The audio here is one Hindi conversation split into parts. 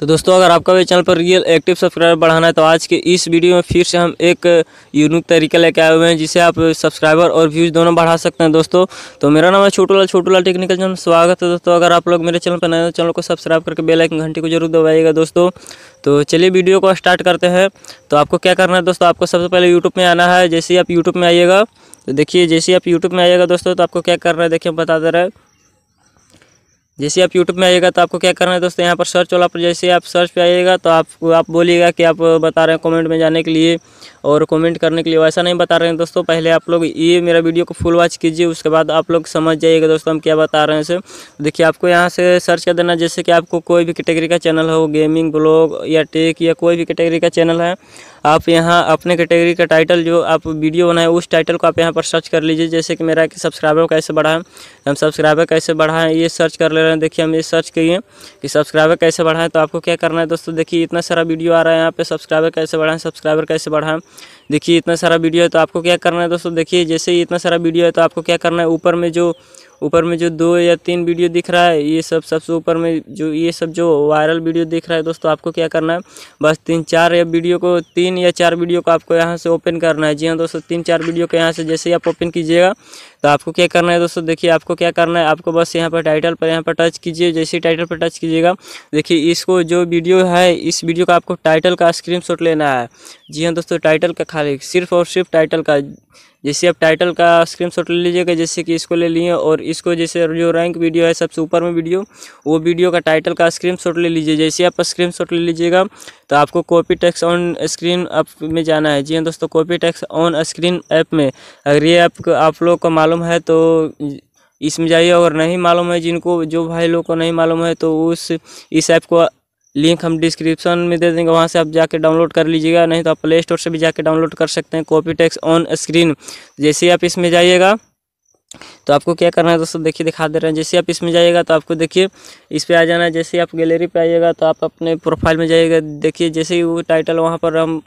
तो दोस्तों अगर आपका भी चैनल पर रियल एक्टिव सब्सक्राइबर बढ़ाना है तो आज के इस वीडियो में फिर से हम एक यूनिक तरीका लेके आए हुए हैं जिसे आप सब्सक्राइबर और व्यूज़ दोनों बढ़ा सकते हैं दोस्तों तो मेरा नाम है छोटू लाल छोटू लाल टेक्निकल चैनल स्वागत है दोस्तों अगर आप लोग मेरे चैनल पर नए हो तो चैनल को सब्सक्राइब करके बेलाइकन घंटी को जरूर दबाइएगा दोस्तों तो चलिए वीडियो को स्टार्ट करते हैं तो आपको क्या करना है दोस्तों आपको सबसे पहले यूट्यूब में आना है जैसे ही आप यूट्यूब में आइएगा तो देखिए जैसे ही आप यूट्यूब में आइएगा दोस्तों तो आपको क्या करना है देखिए बता दे रहे हैं जैसे आप यूट्यूब में आइएगा तो आपको क्या करना है दोस्तों यहाँ पर सर्च वाला पर जैसे आप सर्च पे आइएगा तो आपको आप बोलिएगा कि आप बता रहे हैं कमेंट में जाने के लिए और कमेंट करने के लिए वैसा नहीं बता रहे हैं दोस्तों पहले आप लोग ये मेरा वीडियो को फुल वॉच कीजिए उसके बाद आप लोग समझ जाइएगा दोस्तों हम क्या बता रहे हैं इसे देखिए आपको यहाँ से सर्च कर देना जैसे कि आपको कोई भी कैटेगरी का चैनल हो गेमिंग ब्लॉग या टेक या कोई भी कैटेगरी का चैनल है आप यहाँ अपने कैटेगरी का टाइटल जो आप वीडियो बनाए उस टाइटल को आप यहाँ पर सर्च कर लीजिए जैसे कि मेरा सब्सक्राइबर कैसे बढ़ा है हम सब्सक्राइबर कैसे बढ़ाएँ ये सर्च कर ले रहे हैं देखिए हम ये सर्च किए कि सब्सक्राइबर कैसे बढ़ाएँ तो आपको क्या करना है दोस्तों देखिए इतना सारा वीडियो आ रहा है यहाँ पर सब्सक्राइबर कैसे बढ़ाएँ सब्सक्राइबर कैसे बढ़ाएँ देखिए इतना सारा वीडियो है तो आपको क्या करना है दोस्तों देखिए जैसे ही इतना सारा वीडियो है तो आपको क्या करना है ऊपर में जो ऊपर में जो दो या तीन वीडियो दिख रहा है ये सब सबसे ऊपर में जो ये सब जो वायरल वीडियो दिख रहा है दोस्तों आपको क्या करना है बस तीन चार या वीडियो को तीन या चार वीडियो को आपको यहाँ से ओपन करना है जी हाँ दोस्तों तीन चार वीडियो को यहाँ से जैसे ही आप ओपन कीजिएगा तो आपको क्या करना है दोस्तों देखिए आपको क्या करना है आपको बस यहाँ पर टाइटल पर यहाँ पर टच कीजिए जैसे ही टाइटल पर टच कीजिएगा देखिए इसको जो वीडियो है इस वीडियो का आपको टाइटल का स्क्रीन लेना है जी हाँ दोस्तों टाइटल का खाली सिर्फ और सिर्फ टाइटल का जैसे आप टाइटल का स्क्रीनशॉट ले लीजिएगा जैसे कि इसको ले लिए और इसको जैसे जो रैंक वीडियो है सबसे ऊपर में वीडियो वो वीडियो का टाइटल का स्क्रीनशॉट ले लीजिए जैसे आप स्क्रीनशॉट ले लीजिएगा तो आपको copy text on screen app में जाना है जी हाँ दोस्तों copy text on screen app में अगर ये ऐप आप लोग को मालूम है तो इसमें जाइए अगर नहीं मालूम है जिनको जो भाई लोग को नहीं मालूम है तो उस इस ऐप को लिंक हम डिस्क्रिप्शन में दे देंगे वहाँ से आप जाके डाउनलोड कर लीजिएगा नहीं तो आप प्ले स्टोर से भी जाके डाउनलोड कर सकते हैं कॉपी टेक्स ऑन स्क्रीन जैसे ही आप इसमें जाइएगा तो आपको क्या करना है दोस्तों देखिए दिखा दे रहे हैं जैसे आप इसमें जाइएगा तो आपको देखिए इस पर आ जाना है जैसे आप गैलरी पर आइएगा तो आप अपने प्रोफाइल में जाइएगा देखिए जैसे ही वो टाइटल वहाँ पर हम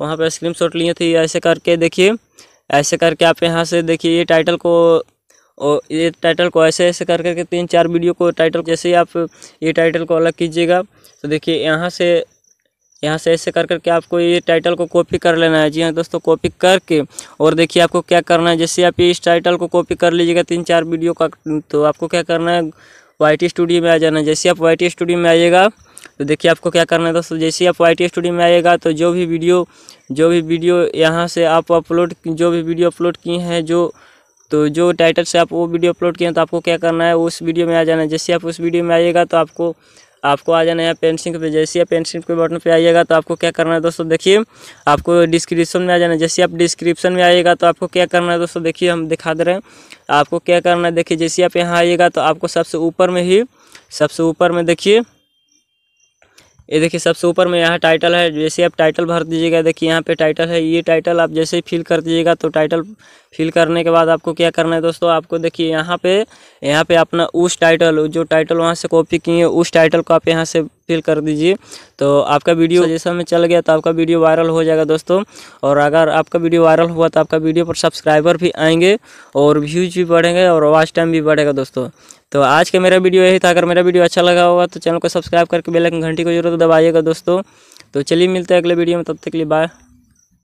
वहाँ पर स्क्रीन शॉट लिए थे ऐसे करके देखिए ऐसे करके आप यहाँ से देखिए ये टाइटल को और ये टाइटल को ऐसे ऐसे कर करके तीन चार वीडियो को टाइटल जैसे ही आप ये टाइटल को अलग कीजिएगा तो देखिए यहाँ से यहाँ से ऐसे कर करके आपको ये टाइटल को कॉपी कर लेना है जी हाँ दोस्तों कॉपी करके और देखिए आपको क्या करना है जैसे आप इस टाइटल को कॉपी कर लीजिएगा तीन चार वीडियो का तो आपको क्या करना है वाई स्टूडियो में आ जाना है जैसे आप वाई स्टूडियो में आइएगा तो देखिए आपको क्या करना है दोस्तों जैसे आप वाई स्टूडियो में आइएगा तो जो भी वीडियो जो भी वीडियो यहाँ से आप अपलोड जो भी वीडियो अपलोड किए हैं जो तो जो टाइटल से आप वो वीडियो अपलोड किए हैं तो आपको क्या करना है उस वीडियो में आ जाना है जैसे आप उस वीडियो में आइएगा तो आपको आपको आ जाना है पेंसिल पे जैसे ही आप पेंसिल के बटन पे आइएगा तो आपको क्या करना है दोस्तों देखिए आपको डिस्क्रिप्शन में आ जाना है जैसे आप डिस्क्रिप्शन में आइएगा तो आपको क्या करना है दोस्तों देखिए हम दिखा दे रहे हैं आपको क्या करना है देखिए जैसे आप यहाँ आइएगा तो आपको सबसे ऊपर में ही सबसे ऊपर में देखिए ये देखिए सबसे ऊपर में यहाँ टाइटल है जैसे आप टाइटल भर दीजिएगा देखिए यहाँ पे टाइटल है ये टाइटल आप जैसे ही फिल कर दीजिएगा तो टाइटल फिल करने के बाद आपको क्या करना है दोस्तों आपको देखिए यहाँ पे यहाँ पे अपना उस टाइटल जो टाइटल वहाँ से कॉपी किए उस टाइटल को आप यहाँ से फिल कर दीजिए तो आपका वीडियो जैसा में चल गया तो आपका वीडियो वायरल हो जाएगा दोस्तों और अगर आपका वीडियो वायरल हुआ तो आपका वीडियो पर सब्सक्राइबर भी आएंगे और व्यूज भी बढ़ेंगे और वॉच टाइम भी बढ़ेगा दोस्तों तो आज का मेरा वीडियो यही था अगर मेरा वीडियो अच्छा लगा होगा तो चैनल को सब्सक्राइब करके बेलाइकन घंटी को जरूर दबाइएगा दोस्तों तो चलिए मिलते हैं अगले वीडियो में तब तक के लिए बाय